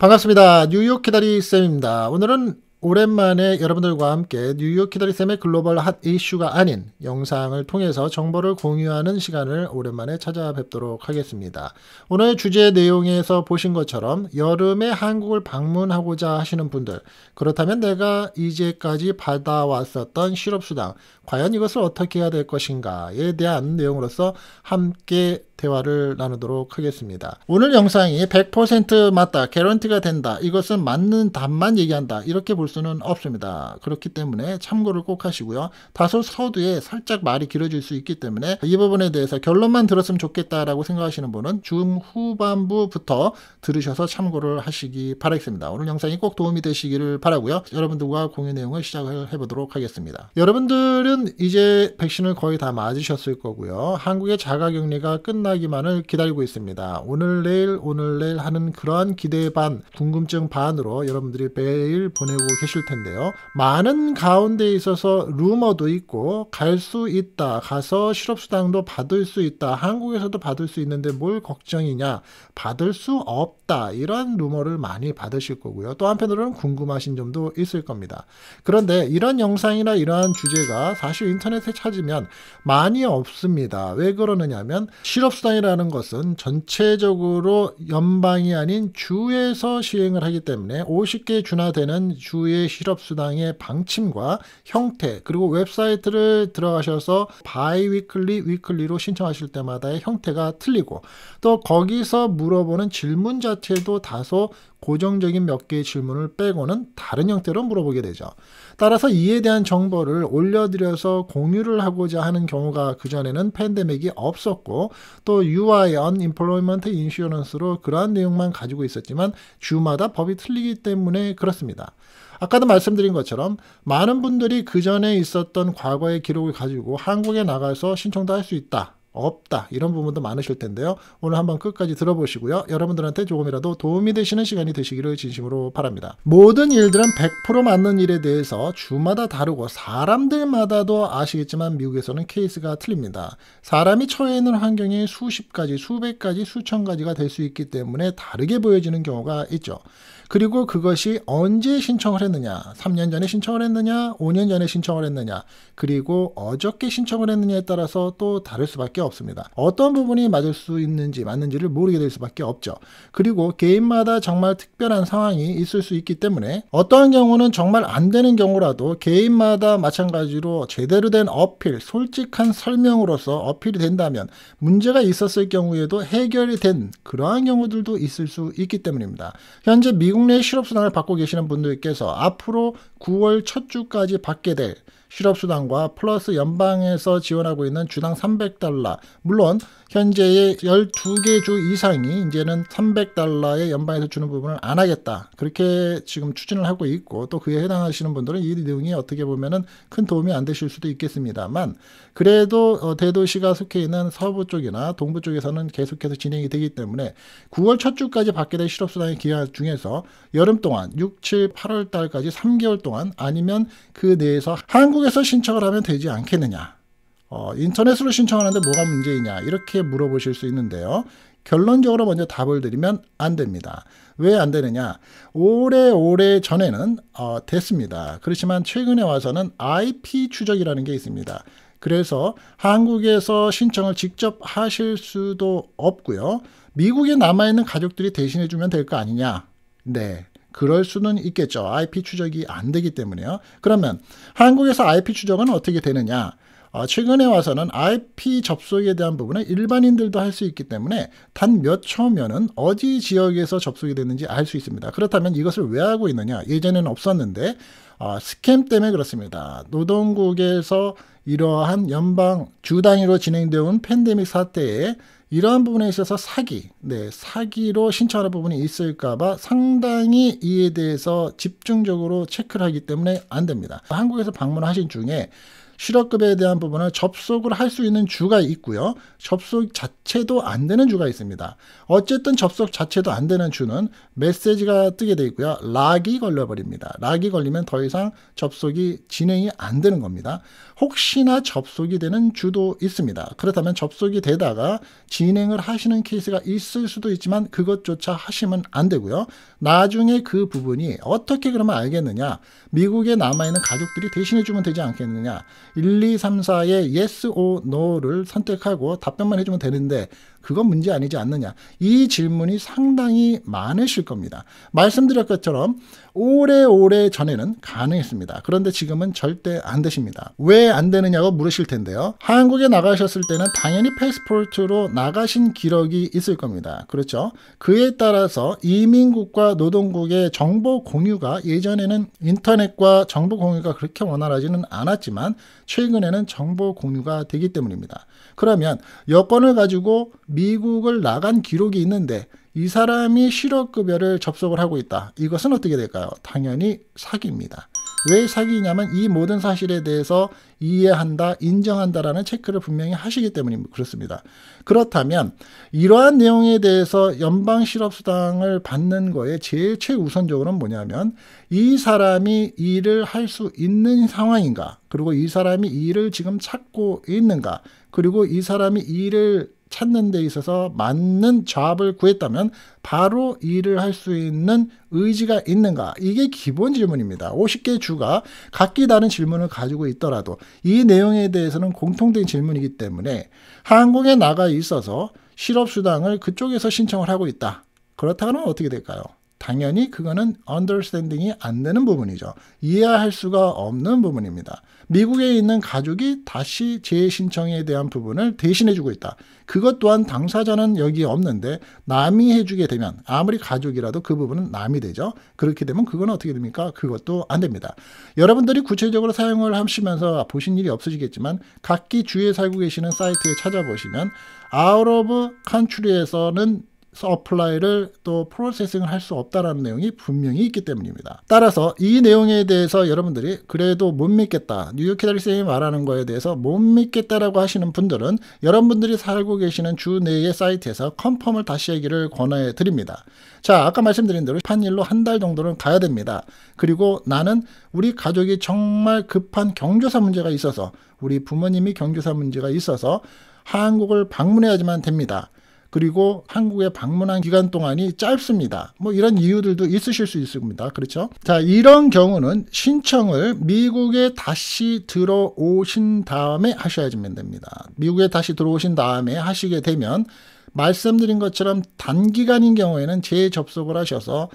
반갑습니다. 뉴욕 기다리 쌤입니다. 오늘은 오랜만에 여러분들과 함께 뉴욕 키다리쌤의 글로벌 핫 이슈가 아닌 영상을 통해서 정보를 공유하는 시간을 오랜만에 찾아뵙도록 하겠습니다. 오늘 주제 내용에서 보신 것처럼 여름에 한국을 방문하고자 하시는 분들 그렇다면 내가 이제까지 받아왔었던 실업수당 과연 이것을 어떻게 해야 될 것인가에 대한 내용으로서 함께 대화를 나누도록 하겠습니다. 오늘 영상이 100% 맞다, 개런티가 된다, 이것은 맞는 답만 얘기한다 이렇게 볼 수는 없습니다. 그렇기 때문에 참고를 꼭 하시고요. 다소 서두에 살짝 말이 길어질 수 있기 때문에 이 부분에 대해서 결론만 들었으면 좋겠다라고 생각하시는 분은 중후반부부터 들으셔서 참고를 하시기 바라겠습니다. 오늘 영상이 꼭 도움이 되시기를 바라고요. 여러분들과 공유 내용을 시작을 해보도록 하겠습니다. 여러분들은 이제 백신을 거의 다 맞으셨을 거고요. 한국의 자가격리가 끝나기만을 기다리고 있습니다. 오늘 내일 오늘 내일 하는 그러한 기대 반 궁금증 반으로 여러분들이 매일 보내고 계실 텐데요. 많은 가운데 있어서 루머도 있고 갈 수 있다. 가서 실업수당도 받을 수 있다. 한국에서도 받을 수 있는데 뭘 걱정이냐. 받을 수 없다. 이런 루머를 많이 받으실 거고요. 또 한편으로는 궁금하신 점도 있을 겁니다. 그런데 이런 영상이나 이러한 주제가 사실 인터넷에 찾으면 많이 없습니다. 왜 그러느냐면 실업수당이라는 것은 전체적으로 연방이 아닌 주에서 시행을 하기 때문에 50개 주나 되는 주의 정부의 실업수당의 방침과 형태 그리고 웹사이트를 들어가셔서 바이위클리 위클리로 신청하실 때마다의 형태가 틀리고 또 거기서 물어보는 질문 자체도 다소 고정적인 몇 개의 질문을 빼고는 다른 형태로 물어보게 되죠. 따라서 이에 대한 정보를 올려드려서 공유를 하고자 하는 경우가 그전에는 팬데믹이 없었고 또 UI on employment insurance로 그러한 내용만 가지고 있었지만 주마다 법이 틀리기 때문에 그렇습니다. 아까도 말씀드린 것처럼 많은 분들이 그전에 있었던 과거의 기록을 가지고 한국에 나가서 신청도 할 수 있다. 없다 이런 부분도 많으실 텐데요. 오늘 한번 끝까지 들어보시고요. 여러분들한테 조금이라도 도움이 되시는 시간이 되시기를 진심으로 바랍니다. 모든 일들은 100% 맞는 일에 대해서 주마다 다르고 사람들마다도 아시겠지만 미국에서는 케이스가 틀립니다. 사람이 처해 있는 환경이 수십 가지, 수백 가지, 수천 가지가 될 수 있기 때문에 다르게 보여지는 경우가 있죠. 그리고 그것이 언제 신청을 했느냐, 3년 전에 신청을 했느냐, 5년 전에 신청을 했느냐, 그리고 어저께 신청을 했느냐에 따라서 또 다를 수밖에 수밖에 없습니다. 어떤 부분이 맞을 수 있는지 맞는지를 모르게 될 수밖에 없죠. 그리고 개인마다 정말 특별한 상황이 있을 수 있기 때문에 어떠한 경우는 정말 안 되는 경우라도 개인마다 마찬가지로 제대로 된 어필, 솔직한 설명으로서 어필이 된다면 문제가 있었을 경우에도 해결이 된 그러한 경우들도 있을 수 있기 때문입니다. 현재 미국 내 실업수당을 받고 계시는 분들께서 앞으로 9월 첫 주까지 받게 될 실업수당과 플러스 연방에서 지원하고 있는 주당 300달러 물론 현재의 12개 주 이상이 이제는 300달러의 연방에서 주는 부분을 안 하겠다 그렇게 지금 추진을 하고 있고 또 그에 해당하시는 분들은 이 내용이 어떻게 보면은 큰 도움이 안 되실 수도 있겠습니다만 그래도 어, 대도시가 속해 있는 서부 쪽이나 동부 쪽에서는 계속해서 진행이 되기 때문에 9월 첫 주까지 받게 될 실업수당의 기간 중에서 여름 동안 6, 7, 8월 달까지 3개월 동안 아니면 그 내에서 한국 한국에서 신청을 하면 되지 않겠느냐. 어, 인터넷으로 신청하는데 뭐가 문제이냐 이렇게 물어보실 수 있는데요. 결론적으로 먼저 답을 드리면 안 됩니다. 왜 안 되느냐? 오래오래 전에는 어, 됐습니다. 그렇지만 최근에 와서는 IP 추적이라는 게 있습니다. 그래서 한국에서 신청을 직접 하실 수도 없고요. 미국에 남아있는 가족들이 대신해주면 될 거 아니냐? 네, 그럴 수는 있겠죠. IP 추적이 안 되기 때문에요. 그러면 한국에서 IP 추적은 어떻게 되느냐? 어, 최근에 와서는 IP 접속에 대한 부분은 일반인들도 할 수 있기 때문에 단 몇 초면은 어디 지역에서 접속이 됐는지 알 수 있습니다. 그렇다면 이것을 왜 하고 있느냐? 예전에는 없었는데 어, 스캠 때문에 그렇습니다. 노동국에서 이러한 연방 주 단위로 진행되어 온 팬데믹 사태에 이러한 부분에 있어서 사기, 네, 사기로 신청하는 부분이 있을까봐 상당히 이에 대해서 집중적으로 체크를 하기 때문에 안 됩니다. 한국에서 방문하신 중에 실업급여에 대한 부분은 접속을 할 수 있는 주가 있고요. 접속 자체도 안 되는 주가 있습니다. 어쨌든 접속 자체도 안 되는 주는 메시지가 뜨게 되어 있고요. 락이 걸려버립니다. 락이 걸리면 더 이상 접속이 진행이 안 되는 겁니다. 혹시나 접속이 되는 주도 있습니다. 그렇다면 접속이 되다가 진행을 하시는 케이스가 있을 수도 있지만 그것조차 하시면 안 되고요. 나중에 그 부분이 어떻게 그러면 알겠느냐. 미국에 남아있는 가족들이 대신해주면 되지 않겠느냐. 1, 2, 3, 4의 yes or no를 선택하고 답변만 해주면 되는데 그건 문제 아니지 않느냐. 이 질문이 상당히 많으실 겁니다. 말씀드렸 것처럼 오래오래 전에는 가능했습니다. 그런데 지금은 절대 안 되십니다. 왜 안 되느냐고 물으실 텐데요. 한국에 나가셨을 때는 당연히 패스포트로 나가신 기록이 있을 겁니다. 그렇죠? 그에 따라서 이민국과 노동국의 정보 공유가 예전에는 인터넷과 정보 공유가 그렇게 원활하지는 않았지만 최근에는 정보 공유가 되기 때문입니다. 그러면 여권을 가지고 미국을 나간 기록이 있는데 이 사람이 실업급여를 접속을 하고 있다. 이것은 어떻게 될까요? 당연히 사기입니다. 왜 사기냐면 이 모든 사실에 대해서 이해한다, 인정한다라는 체크를 분명히 하시기 때문입니다. 그렇습니다. 그렇다면 이러한 내용에 대해서 연방 실업수당을 받는 거에 제일 최우선적으로는 뭐냐면 이 사람이 일을 할 수 있는 상황인가, 그리고 이 사람이 일을 지금 찾고 있는가, 그리고 이 사람이 일을 찾는 데 있어서 맞는 잡을 구했다면 바로 일을 할 수 있는 의지가 있는가? 이게 기본 질문입니다. 50개 주가 각기 다른 질문을 가지고 있더라도 이 내용에 대해서는 공통된 질문이기 때문에 한국에 나가 있어서 실업수당을 그쪽에서 신청을 하고 있다. 그렇다면 어떻게 될까요? 당연히 그거는 understanding이 안 되는 부분이죠. 이해할 수가 없는 부분입니다. 미국에 있는 가족이 다시 재신청에 대한 부분을 대신해주고 있다. 그것 또한 당사자는 여기에 없는데 남이 해주게 되면 아무리 가족이라도 그 부분은 남이 되죠. 그렇게 되면 그건 어떻게 됩니까? 그것도 안 됩니다. 여러분들이 구체적으로 사용을 하시면서 보신 일이 없으시겠지만 각기 주위에 살고 계시는 사이트에 찾아보시면 아우러브 칸츄리에서는 서플라이를 또 프로세싱을 할 수 없다라는 내용이 분명히 있기 때문입니다. 따라서 이 내용에 대해서 여러분들이 그래도 못 믿겠다. 뉴욕 키다리쌤이 말하는 거에 대해서 못 믿겠다라고 하시는 분들은 여러분들이 살고 계시는 주 내의 사이트에서 컨펌을 다시 하기를 권해 드립니다. 자, 아까 말씀드린 대로 판일로 한 달 정도는 가야 됩니다. 그리고 나는 우리 가족이 정말 급한 경조사 문제가 있어서 우리 부모님이 경조사 문제가 있어서 한국을 방문해야지만 됩니다. 그리고 한국에 방문한 기간 동안이 짧습니다. 뭐 이런 이유들도 있으실 수있을겁니다 그렇죠? 자, 이런 경우는 신청을 미국에 다시 들어오신 다음에 하셔야 됩니다. 미국에 다시 들어오신 다음에 하시게 되면 말씀드린 것처럼 단기간인 경우에는 재접속을 하셔서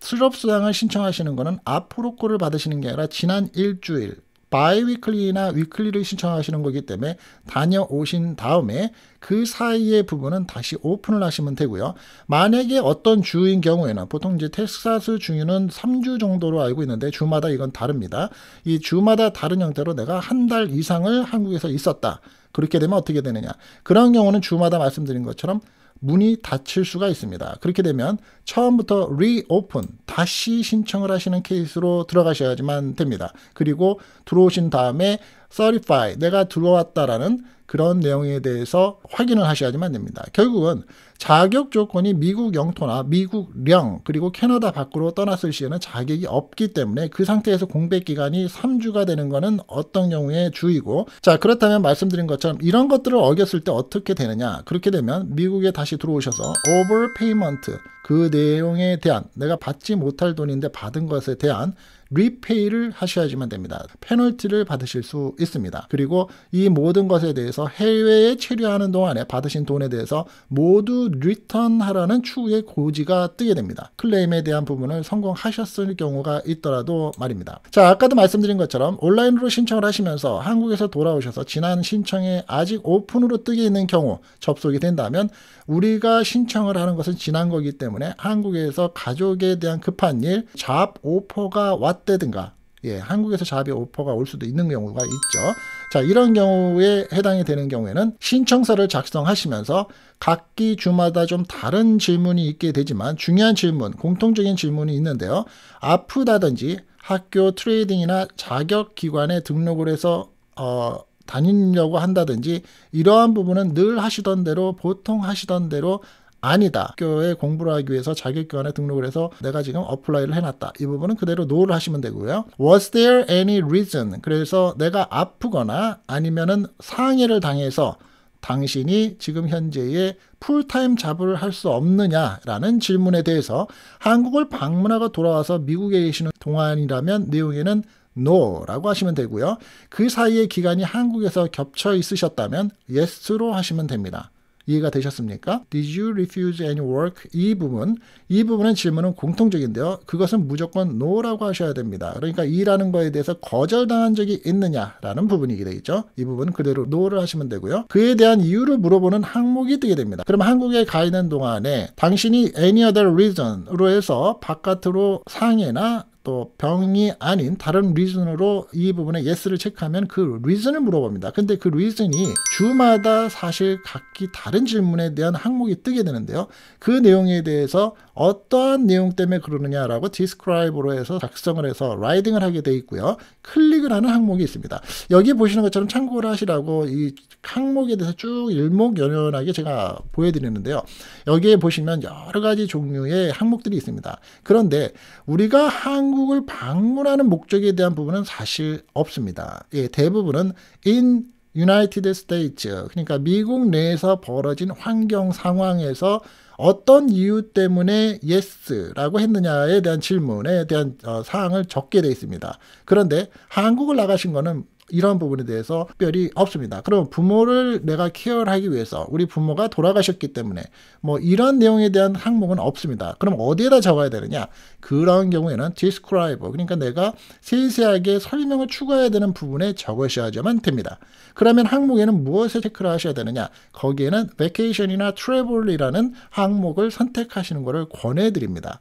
수렵수당을 신청하시는 것은 앞으로 꼴을 받으시는 게 아니라 지난 일주일 바이위클리나 위클리를 신청하시는 거기 때문에 다녀오신 다음에 그 사이의 부분은 다시 오픈을 하시면 되고요. 만약에 어떤 주인 경우에는 보통 이제 텍사스 주유는 3주 정도로 알고 있는데 주마다 이건 다릅니다. 이 주마다 다른 형태로 내가 한 달 이상을 한국에서 있었다. 그렇게 되면 어떻게 되느냐. 그런 경우는 주마다 말씀드린 것처럼 문이 닫힐 수가 있습니다. 그렇게 되면 처음부터 reopen, 다시 신청을 하시는 케이스로 들어가셔야지만 됩니다. 그리고 들어오신 다음에 certify 내가 들어왔다라는 그런 내용에 대해서 확인을 하셔야지만 됩니다. 결국은 자격 조건이 미국 영토나 미국령 그리고 캐나다 밖으로 떠났을 시에는 자격이 없기 때문에 그 상태에서 공백 기간이 3주가 되는 것은 어떤 경우에 주의고 자 그렇다면 말씀드린 것처럼 이런 것들을 어겼을 때 어떻게 되느냐 그렇게 되면 미국에 다시 들어오셔서 overpayment 그 내용에 대한 내가 받지 못할 돈인데 받은 것에 대한 리페이를 하셔야지만 됩니다. 페널티를 받으실 수 있습니다. 그리고 이 모든 것에 대해서 해외에 체류하는 동안에 받으신 돈에 대해서 모두 리턴하라는 추후의 고지가 뜨게 됩니다. 클레임에 대한 부분을 성공하셨을 경우가 있더라도 말입니다. 자, 아까도 말씀드린 것처럼 온라인으로 신청을 하시면서 한국에서 돌아오셔서 지난 신청에 아직 오픈으로 뜨게 있는 경우 접속이 된다면 우리가 신청을 하는 것은 지난 거기 때문에 한국에서 가족에 대한 급한 일, 잡 오퍼가 왔 납대든가 예, 한국에서 자비 오퍼가 올 수도 있는 경우가 있죠. 자, 이런 경우에 해당이 되는 경우에는 신청서를 작성하시면서 각기 주마다 좀 다른 질문이 있게 되지만 중요한 질문, 공통적인 질문이 있는데요. 아프다든지 학교 트레이딩이나 자격 기관에 등록을 해서 어 다니려고 한다든지 이러한 부분은 늘 하시던 대로 보통 하시던 대로 아니다. 학교에 공부를 하기 위해서 자격기관에 등록을 해서 내가 지금 어플라이를 해놨다. 이 부분은 그대로 노를 하시면 되고요. Was there any reason? 그래서 내가 아프거나 아니면은 상해를 당해서 당신이 지금 현재의 풀타임 잡을 할 수 없느냐라는 질문에 대해서 한국을 방문하고 돌아와서 미국에 계시는 동안이라면 내용에는 no라고 하시면 되고요. 그 사이의 기간이 한국에서 겹쳐 있으셨다면 yes로 하시면 됩니다. 이해가 되셨습니까? Did you refuse any work? 이 부분, 이부분의 질문은 공통적인데요. 그것은 무조건 no라고 하셔야 됩니다. 그러니까 일하는 거에 대해서 거절당한 적이 있느냐라는 부분이 되겠죠. 이 부분 그대로 no를 하시면 되고요. 그에 대한 이유를 물어보는 항목이 뜨게 됩니다. 그럼 한국에 가 있는 동안에 당신이 any other reason으로 해서 바깥으로 상해나 또 병이 아닌 다른 리즌으로 이 부분에 예스를 체크하면 그 리즌을 물어봅니다. 근데 그 리즌이 주마다 사실 각기 다른 질문에 대한 항목이 뜨게 되는데요. 그 내용에 대해서 어떠한 내용 때문에 그러느냐라고 describe로 해서 작성을 해서 라이딩을 하게 돼 있고요. 클릭을 하는 항목이 있습니다. 여기 보시는 것처럼 참고를 하시라고 이 항목에 대해서 쭉 일목연연하게 제가 보여드리는데요. 여기에 보시면 여러 가지 종류의 항목들이 있습니다. 그런데 우리가 한국을 방문하는 목적에 대한 부분은 사실 없습니다. 예, 대부분은 in United States 그러니까 미국 내에서 벌어진 환경 상황에서 어떤 이유 때문에 yes라고 했느냐에 대한 질문에 대한 어, 사항을 적게 돼 있습니다. 그런데 한국을 나가신 거는 이런 부분에 대해서 특별히 없습니다. 그럼 부모를 내가 케어를 하기 위해서 우리 부모가 돌아가셨기 때문에 뭐 이런 내용에 대한 항목은 없습니다. 그럼 어디에다 적어야 되느냐? 그런 경우에는 describe 그러니까 내가 세세하게 설명을 추가해야 되는 부분에 적으셔야지만 됩니다. 그러면 항목에는 무엇을 체크를 하셔야 되느냐? 거기에는 vacation이나 travel이라는 항목을 선택하시는 것을 권해드립니다.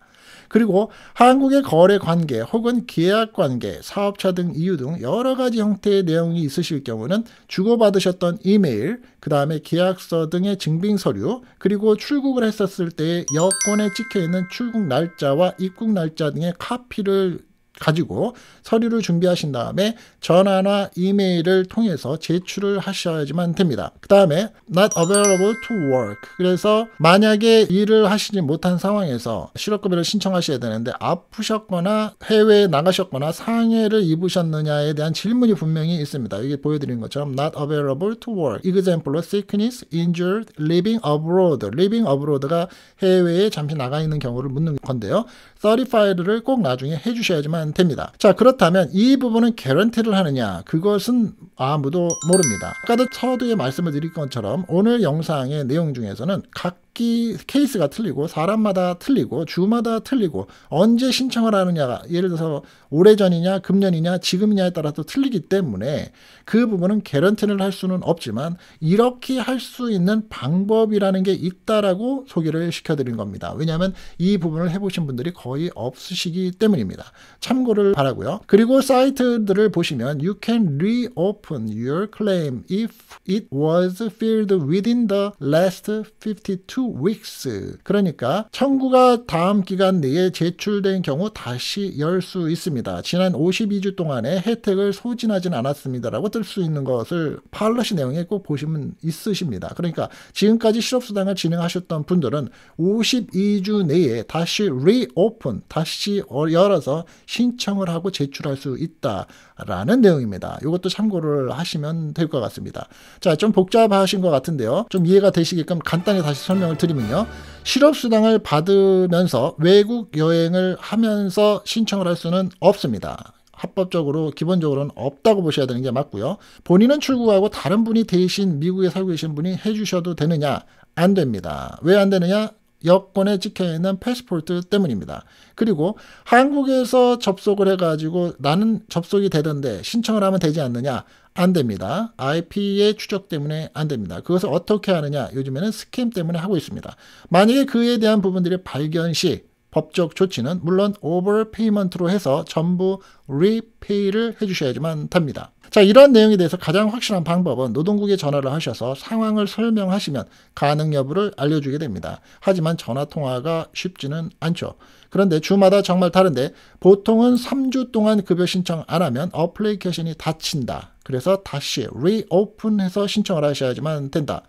그리고 한국의 거래 관계 혹은 계약 관계, 사업차 등 이유 등 여러 가지 형태의 내용이 있으실 경우는 주고받으셨던 이메일, 그 다음에 계약서 등의 증빙 서류, 그리고 출국을 했었을 때 여권에 찍혀 있는 출국 날짜와 입국 날짜 등의 카피를 가지고 서류를 준비하신 다음에 전화나 이메일을 통해서 제출을 하셔야지만 됩니다. 그 다음에 not available to work 그래서 만약에 일을 하시지 못한 상황에서 실업급여를 신청하셔야 되는데 아프셨거나 해외에 나가셨거나 상해를 입으셨느냐에 대한 질문이 분명히 있습니다. 이게 보여드린 것처럼 not available to work example sickness, injured, living abroad living abroad가 해외에 잠시 나가 있는 경우를 묻는 건데요. 35를 꼭 나중에 해주셔야지만 됩니다자 그렇다면 이 부분은 개런티를 하느냐 그것은 아무도 모릅니다. 아까도 서두에 말씀을 드린 것처럼 오늘 영상의 내용 중에서는 각 악기 케이스가 틀리고 사람마다 틀리고 주마다 틀리고 언제 신청을 하느냐가 예를 들어서 오래전이냐 금년이냐 지금이냐에 따라 서 틀리기 때문에 그 부분은 개런티를 할 수는 없지만 이렇게 할 수 있는 방법이라는 게 있다라고 소개를 시켜드린 겁니다. 왜냐하면 이 부분을 해보신 분들이 거의 없으시기 때문입니다. 참고를 바라고요. 그리고 사이트들을 보시면 you can reopen your claim if it was filled within the last 52 two weeks. 그러니까 청구가 다음 기간 내에 제출된 경우 다시 열 수 있습니다. 지난 52주 동안에 혜택을 소진하진 않았습니다라고 뜰 수 있는 것을 팔러시 내용에 꼭 보시면 있으십니다. 그러니까 지금까지 실업수당을 진행하셨던 분들은 52주 내에 다시 리오픈, 다시 열어서 신청을 하고 제출할 수 있다라는 내용입니다. 이것도 참고를 하시면 될 것 같습니다. 자, 좀 복잡하신 것 같은데요. 좀 이해가 되시게끔 간단히 다시 설명 을 설명을 드리면요. 실업수당을 받으면서 외국 여행을 하면서 신청을 할 수는 없습니다. 합법적으로 기본적으로는 없다고 보셔야 되는 게 맞고요. 본인은 출국하고 다른 분이 대신 미국에 살고 계신 분이 해주셔도 되느냐? 안 됩니다. 왜 안 되느냐? 여권에 찍혀 있는 패스포트 때문입니다. 그리고 한국에서 접속을 해가지고 나는 접속이 되던데 신청을 하면 되지 않느냐? 안 됩니다. IP의 추적 때문에 안 됩니다. 그것을 어떻게 하느냐? 요즘에는 스캠 때문에 하고 있습니다. 만약에 그에 대한 부분들이 발견 시 법적 조치는 물론 오버페이먼트로 해서 전부 리페이를 해주셔야지만 됩니다. 자, 이런 내용에 대해서 가장 확실한 방법은 노동국에 전화를 하셔서 상황을 설명하시면 가능 여부를 알려주게 됩니다. 하지만 전화 통화가 쉽지는 않죠. 그런데 주마다 정말 다른데 보통은 3주 동안 급여 신청 안 하면 어플리케이션이 닫힌다. 그래서 다시 리오픈해서 신청을 하셔야지만 된다.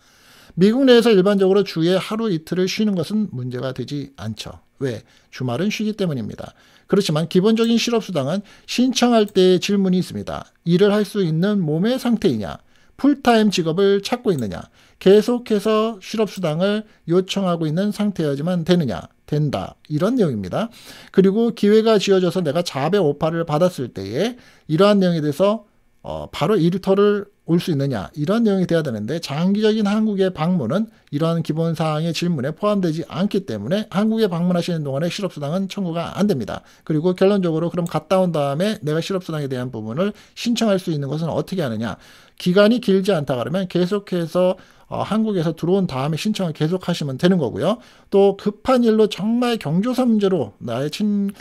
미국 내에서 일반적으로 주에 하루 이틀을 쉬는 것은 문제가 되지 않죠. 왜? 주말은 쉬기 때문입니다. 그렇지만 기본적인 실업수당은 신청할 때 질문이 있습니다. 일을 할 수 있는 몸의 상태이냐? 풀타임 직업을 찾고 있느냐? 계속해서 실업수당을 요청하고 있는 상태여지만 되느냐? 된다. 이런 내용입니다. 그리고 기회가 지어져서 내가 자배 오파를 받았을 때에 이러한 내용에 대해서 어, 바로 일터를 올 수 있느냐 이런 내용이 돼야 되는데 장기적인 한국의 방문은 이러한 기본 사항의 질문에 포함되지 않기 때문에 한국에 방문하시는 동안에 실업수당은 청구가 안 됩니다. 그리고 결론적으로 그럼 갔다 온 다음에 내가 실업수당에 대한 부분을 신청할 수 있는 것은 어떻게 하느냐 기간이 길지 않다 그러면 계속해서 어, 한국에서 들어온 다음에 신청을 계속 하시면 되는 거고요. 또 급한 일로 정말 경조사 문제로 나의 친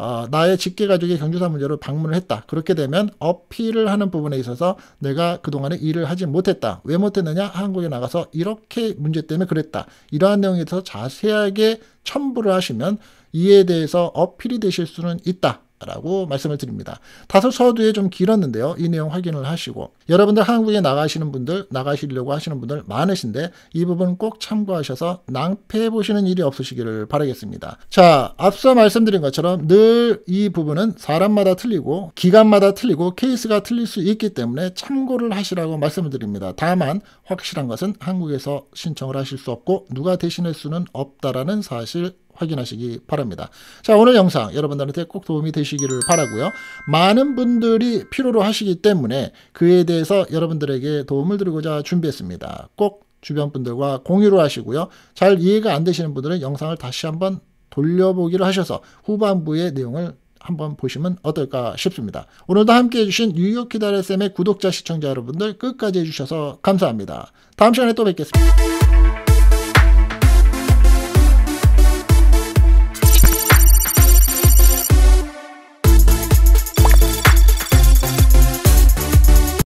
어, 나의 직계가족이 경조사 문제로 방문을 했다. 그렇게 되면 어필을 하는 부분에 있어서 내가 그동안에 일을 하지 못했다. 왜 못했느냐? 한국에 나가서 이렇게 문제 때문에 그랬다. 이러한 내용에 대해서 자세하게 첨부를 하시면 이에 대해서 어필이 되실 수는 있다. 라고 말씀을 드립니다. 다소 서두에 좀 길었는데요. 이 내용 확인을 하시고 여러분들 한국에 나가시는 분들 나가시려고 하시는 분들 많으신데 이 부분 꼭 참고하셔서 낭패해 보시는 일이 없으시기를 바라겠습니다. 자 앞서 말씀드린 것처럼 늘 이 부분은 사람마다 틀리고 기간마다 틀리고 케이스가 틀릴 수 있기 때문에 참고를 하시라고 말씀을 드립니다. 다만 확실한 것은 한국에서 신청을 하실 수 없고 누가 대신할 수는 없다라는 사실 확인하시기 바랍니다. 자 오늘 영상 여러분들한테 꼭 도움이 되시기를 바라고요. 많은 분들이 필요로 하시기 때문에 그에 대해서 여러분들에게 도움을 드리고자 준비했습니다. 꼭 주변 분들과 공유를 하시고요. 잘 이해가 안 되시는 분들은 영상을 다시 한번 돌려보기를 하셔서 후반부의 내용을 한번 보시면 어떨까 싶습니다. 오늘도 함께 해주신 뉴욕 키다레쌤의 구독자 시청자 여러분들 끝까지 해주셔서 감사합니다. 다음 시간에 또 뵙겠습니다.